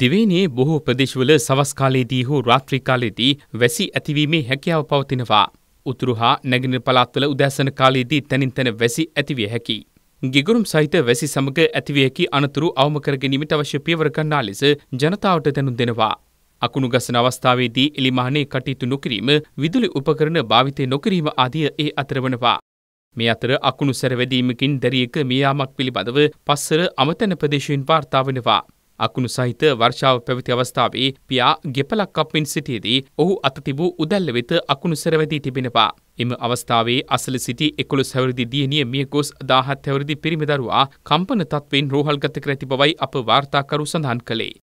දිවේනයේ බොහෝ ප්‍රදේශවල සවස් කාලයේදී හෝ රාත්‍රී කාලයේදී වැසි ඇතිවීමේ හැකියාව පවතිනවා. උතුරු හා නැගෙනහිර පළාත්වල උදෑසන කාලයේදී තනින් තන වැසි ඇතිවිය හැකියි. ගිගුරුම් සහිත වැසි සමග ඇතිවිය හැකි අනතුරු අවම කර ගැනීමට අවශ්‍ය පියවර ගන්නා ලෙස ජනතාවට දැනුම් දෙනවා. අකුණු ගසන අවස්ථාවේදී එලිමහනේ කටයුතු නොකිරීම, විදුලි උපකරණ භාවිතය නොකිරීම ආදිය ඒ අතර වනවා. මේ අතර අකුණු සැරවැදීමකින් දැරියක මියාමක් පිළිබඳව පස්සර අමතන ප්‍රදේශයෙන් වාර්තා වෙනවා. අකුණු සහිත වර්ෂාව පැවති අවස්ථාවේ පියා ගෙපලක් අපින් සිටියේදී ඔහු අත තිබූ උදැල්ල වෙත අකුණු සැරවැදී තිබෙනවා. එම අවස්ථාවේ අසල සිටි එකොළොස් හැවරදි දියණිය මිය ගොස් දාහත් හැවරදි පිරිමි දරුවා කම්පන තත්වයෙන් රෝහල්ගත කර ඇති බවයි අප වාර්තාකරු සඳහන් කළේ.